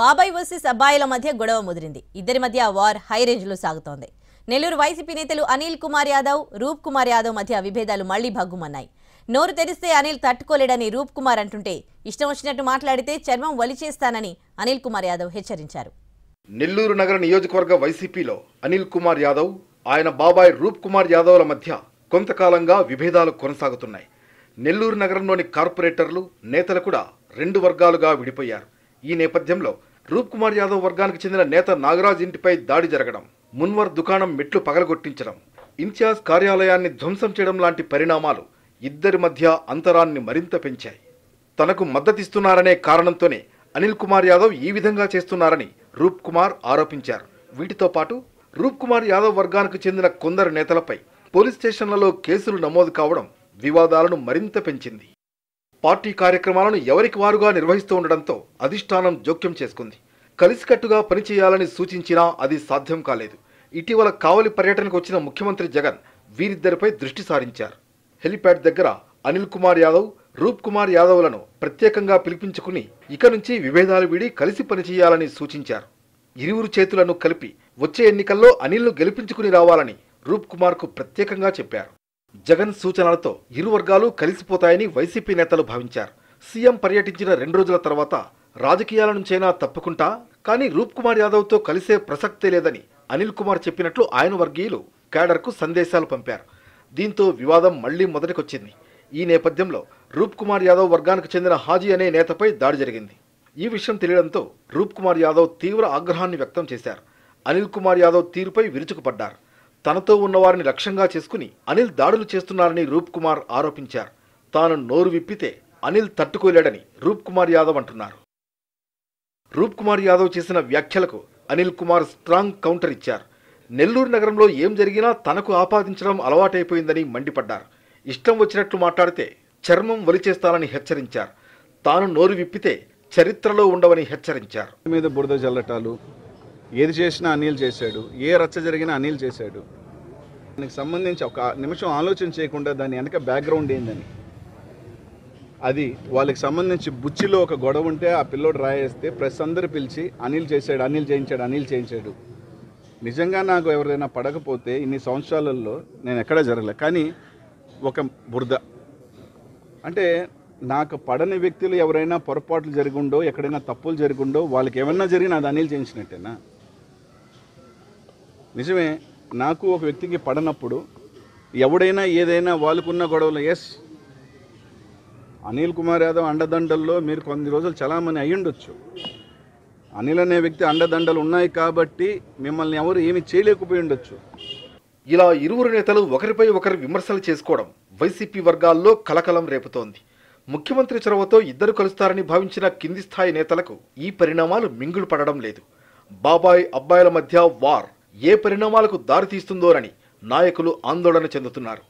బాబాయ్ వర్సెస్ అబ్బాయిల మధ్య గొడవ ముదిరింది ఇద్దరి మధ్య వార్ హై రేంజ్లో సాగుతోంది నెల్లూరు వైసీపీ నేతలు అనిల్ కుమార్ యాదవ్ రూప్ కుమార్ యాదవ్ మధ్య విభేదాలు మళ్లీ భగ్గుమన్నాయి నోరు తెరిస్తే అనిల్ తట్టుకోలేడని రూప్ కుమార్ అంటుంటే ఇష్టం వచ్చినట్టు మాట్లాడితే చర్మం వలిచేస్తానని అనిల్ కుమార్ యాదవ్ హెచ్చరించారు నెల్లూరు నగర నియోజకవర్గ వైసీపీలో అనిల్ కుమార్ యాదవ్ ఆయన బాబాయ్ రూప్ కుమార్ యాదవ్ల మధ్య కొంతకాలంగా విభేదాలు కొనసాగుతున్నాయి నెల్లూరు నగరంలోని కార్పొరేటర్లు నేతలు కూడా రెండు వర్గాలుగా విడిపోయారు ఈ నేపథ్యంలో రూప్ కుమార్ యాదవ్ వర్గానికి చెందిన నేత నాగరాజ్ ఇంటిపై దాడి జరగడం మున్వర్ దుకాణం మెట్లు పగలగొట్టించడం ఇన్ఛార్జ్ కార్యాలయాన్ని ధ్వంసం చేయడం లాంటి పరిణామాలు ఇద్దరి మధ్య అంతరాన్ని మరింత పెంచాయి తనకు మద్దతిస్తున్నారనే కారణంతోనే అనిల్ కుమార్ యాదవ్ ఈ విధంగా చేస్తున్నారని రూప్ కుమార్ ఆరోపించారు వీటితో పాటు రూప్ కుమార్ యాదవ్ వర్గానికి చెందిన కొందరు నేతలపై పోలీస్ స్టేషన్లలో కేసులు నమోదు కావడం వివాదాలను మరింత పెంచింది పార్టీ కార్యక్రమాలను ఎవరికి వారుగా నిర్వహిస్తూ ఉండడంతో అధిష్టానం జోక్యం చేసుకుంది కలిసికట్టుగా పనిచేయాలని సూచించినా అది సాధ్యం కాలేదు ఇటీవల కావలి పర్యటనకు వచ్చిన ముఖ్యమంత్రి జగన్ వీరిద్దరిపై దృష్టి సారించారు హెలిప్యాడ్ దగ్గర అనిల్ కుమార్ యాదవ్ రూప్ కుమార్ యాదవ్లను ప్రత్యేకంగా పిలిపించుకుని ఇక నుంచి విభేదాలు వీడి కలిసి పనిచేయాలని సూచించారు ఇరువురు చేతులను కలిపి వచ్చే ఎన్నికల్లో అనిల్ను గెలిపించుకుని రావాలని రూప్ కుమార్కు ప్రత్యేకంగా చెప్పారు జగన్ సూచనలతో ఇరు వర్గాలు కలిసిపోతాయని వైసీపీ నేతలు భావించారు సీఎం పర్యటించిన రెండు రోజుల తర్వాత రాజకీయాల నుంచైనా తప్పుకుంటా కానీ రూప్ కుమార్ తో కలిసే ప్రసక్తే లేదని అనిల్ కుమార్ చెప్పినట్లు ఆయన వర్గీయులు కు సందేశాలు పంపారు దీంతో వివాదం మళ్లీ మొదటికొచ్చింది ఈ నేపథ్యంలో రూప్ కుమార్ యాదవ్ వర్గానికి చెందిన హాజీ అనే నేతపై దాడి జరిగింది ఈ విషయం తెలియడంతో రూప్ కుమార్ యాదవ్ తీవ్ర ఆగ్రహాన్ని వ్యక్తం చేశారు అనిల్ కుమార్ యాదవ్ తీరుపై విరుచుకుపడ్డారు తనతో ఉన్నవారిని లక్ష్యంగా చేసుకుని అనిల్ దాడులు చేస్తున్నారని రూప్ కుమార్ ఆరోపించారు తాను నోరు విప్పితే అనిల్ తట్టుకోలేడని రూప్ కుమార్ యాదవ్ అంటున్నారు రూప్ కుమార్ యాదవ్ చేసిన వ్యాఖ్యలకు అనిల్ కుమార్ స్ట్రాంగ్ కౌంటర్ ఇచ్చారు నెల్లూరు నగరంలో ఏం జరిగినా తనకు ఆపాదించడం అలవాటైపోయిందని మండిపడ్డారు ఇష్టం వచ్చినట్లు మాట్లాడితే చర్మం వలిచేస్తానని హెచ్చరించారు తాను నోరు విప్పితే చరిత్రలో ఉండవని హెచ్చరించారు మీద బురద జల్లటాలు ఏది చేసినా అనిల్ చేశాడు ఏ రచ్చ జరిగినా అనిల్ చేశాడు దానికి సంబంధించి ఒక నిమిషం ఆలోచన చేయకుండా దాని వెనక బ్యాక్గ్రౌండ్ ఏందని అది వాళ్ళకి సంబంధించి బుచ్చిలో ఒక గొడవ ఉంటే ఆ పిల్లోడు రాయేస్తే ప్రెస్ అందరు పిలిచి అనిల్ చేశాడు అనిల్ చేయించాడు అనిల్ చేయించాడు నిజంగా నాకు ఎవరైనా పడకపోతే ఇన్ని సంవత్సరాలలో నేను ఎక్కడా జరగలే కానీ ఒక బురద అంటే నాకు పడని వ్యక్తులు ఎవరైనా పొరపాట్లు జరిగిండో ఎక్కడైనా తప్పులు జరిగిండో వాళ్ళకి ఏమన్నా జరిగినా అది అనిల్ చేయించినట్టేనా నిజమే నాకు ఒక వ్యక్తికి పడనప్పుడు ఎవడైనా ఏదైనా వాళ్ళకున్న గొడవలు ఎస్ అనిల్ కుమార్ యాదవ్ అండదండల్లో మీరు కొన్ని రోజులు చలామణి అయ్యుండొచ్చు అనిల్ అనే వ్యక్తి అండదండలు ఉన్నాయి కాబట్టి మిమ్మల్ని ఎవరు ఏమి చేయలేకపోయి ఉండొచ్చు ఇలా ఇరువురు నేతలు ఒకరిపై ఒకరు విమర్శలు చేసుకోవడం వైసీపీ వర్గాల్లో కలకలం రేపుతోంది ముఖ్యమంత్రి చొరవతో ఇద్దరు కలుస్తారని భావించిన కింది స్థాయి నేతలకు ఈ పరిణామాలు మింగులు పడడం లేదు బాబాయ్ అబ్బాయిల మధ్య వార్ ఏ పరిణామాలకు దారితీస్తుందోనని నాయకులు ఆందోళన చెందుతున్నారు